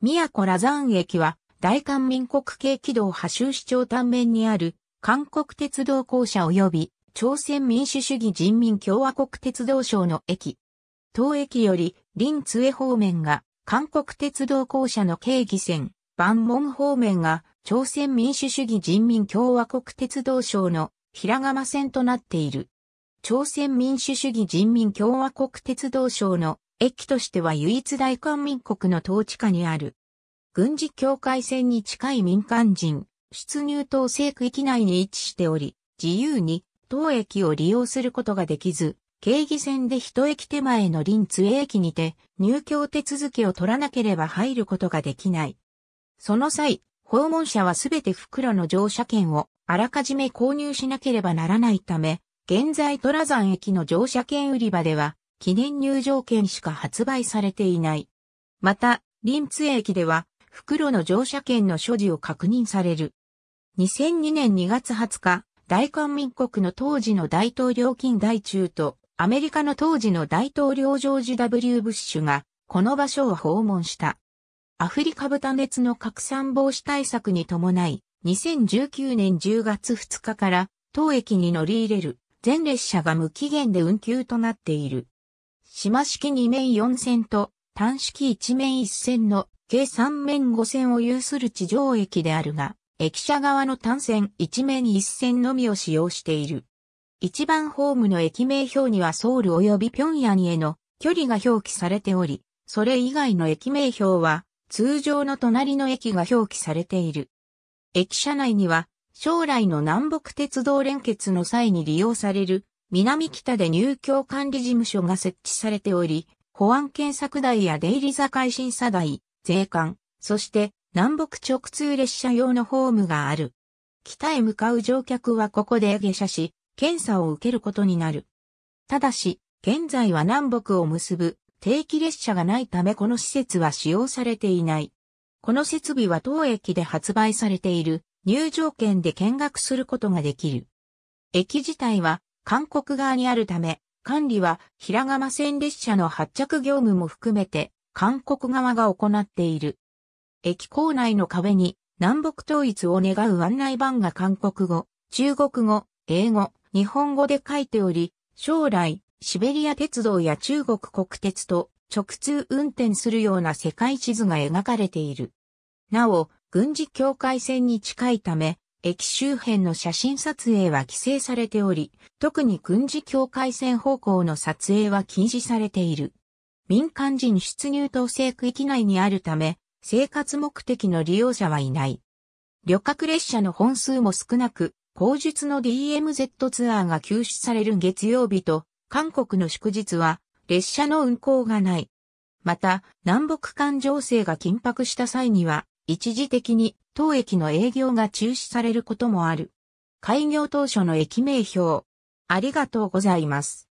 宮古ラーン駅は、大韓民国系軌道波州市長単面にある、韓国鉄道公社及び、朝鮮民主主義人民共和国鉄道省の駅。当駅より、林津江方面が、韓国鉄道公社の経義線、万門方面が、朝鮮民主主義人民共和国鉄道省の平釜線となっている。朝鮮民主主義人民共和国鉄道省の駅としては唯一大韓民国の統治下にある軍事境界線に近い民間人、出入統制区域内に位置しており、自由に当駅を利用することができず、京義線で一駅手前の林津駅にて入居手続きを取らなければ入ることができない。その際、訪問者はすべて袋の乗車券をあらかじめ購入しなければならないため、現在虎山駅の乗車券売り場では記念入場券しか発売されていない。また、林津駅では袋の乗車券の所持を確認される。2002年2月20日、大韓民国の当時の大統領金大中とアメリカの当時の大統領ジョージ W. ブッシュがこの場所を訪問した。アフリカ豚熱の拡散防止対策に伴い、2019年10月2日から当駅に乗り入れる全列車が無期限で運休となっている。島式2面4線と単式1面1線の計3面5線を有する地上駅であるが、駅舎側の単線1面1線のみを使用している。一番ホームの駅名表にはソウル及び平壌への距離が表記されており、それ以外の駅名表は通常の隣の駅が表記されている。駅舎内には将来の南北鉄道連結の際に利用される南北で入居管理事務所が設置されており、保安検索台や出入り境審査台、税関、そして南北直通列車用のホームがある。北へ向かう乗客はここで下車し、検査を受けることになる。ただし、現在は南北を結ぶ定期列車がないためこの施設は使用されていない。この設備は当駅で発売されている入場券で見学することができる。駅自体は韓国側にあるため、管理は平釜線列車の発着業務も含めて韓国側が行っている。駅構内の壁に南北統一を願う案内板が韓国語、中国語、英語、日本語で書いており、将来、シベリア鉄道や中国国鉄と直通運転するような世界地図が描かれている。なお、軍事境界線に近いため、駅周辺の写真撮影は規制されており、特に軍事境界線方向の撮影は禁止されている。民間人出入統制区域内にあるため、生活目的の利用者はいない。旅客列車の本数も少なく、後述の DMZ ツアーが休止される月曜日と、韓国の祝日は、列車の運行がない。また、南北間情勢が緊迫した際には、一時的に当駅の営業が中止されることもある。開業当初の駅名表。ありがとうございます。